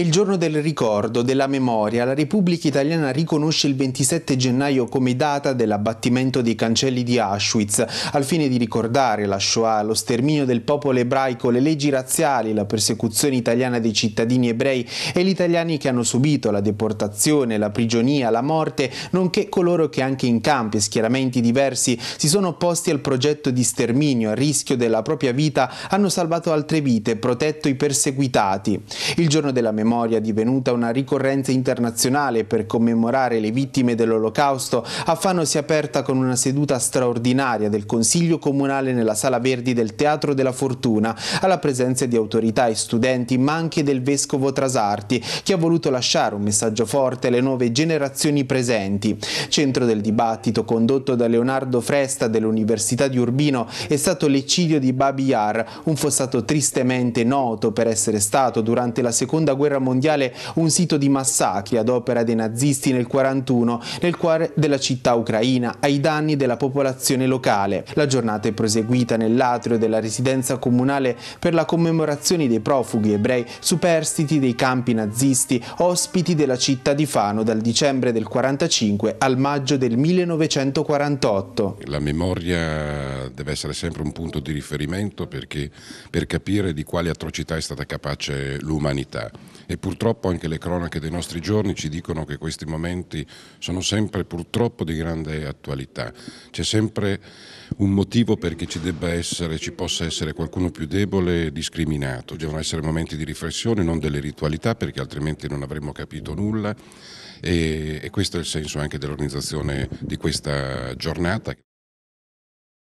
È il giorno del ricordo, della memoria. La Repubblica Italiana riconosce il 27 gennaio come data dell'abbattimento dei cancelli di Auschwitz, al fine di ricordare la Shoah, lo sterminio del popolo ebraico, le leggi razziali, la persecuzione italiana dei cittadini ebrei e gli italiani che hanno subito la deportazione, la prigionia, la morte, nonché coloro che anche in campi e schieramenti diversi si sono opposti al progetto di sterminio a rischio della propria vita, hanno salvato altre vite, protetto i perseguitati. Il giorno della memoria memoria divenuta una ricorrenza internazionale per commemorare le vittime dell'Olocausto, a Fano si è aperta con una seduta straordinaria del Consiglio Comunale nella Sala Verdi del Teatro della Fortuna, alla presenza di autorità e studenti, ma anche del Vescovo Trasarti, che ha voluto lasciare un messaggio forte alle nuove generazioni presenti. Centro del dibattito condotto da Leonardo Fresta dell'Università di Urbino è stato l'eccidio di Babi Yar, un fossato tristemente noto per essere stato durante la Seconda Guerra guerra mondiale un sito di massacri ad opera dei nazisti nel 1941 nel cuore della città ucraina ai danni della popolazione locale. La giornata è proseguita nell'atrio della residenza comunale per la commemorazione dei profughi ebrei superstiti dei campi nazisti ospiti della città di Fano dal dicembre del 1945 al maggio del 1948. La memoria deve essere sempre un punto di riferimento perché, per capire di quali atrocità è stata capace l'umanità e purtroppo anche le cronache dei nostri giorni ci dicono che questi momenti sono sempre purtroppo di grande attualità. C'è sempre un motivo perché ci debba essere, ci possa essere qualcuno più debole discriminato. Devono essere momenti di riflessione, non delle ritualità, perché altrimenti non avremmo capito nulla e, e questo è il senso anche dell'organizzazione di questa giornata.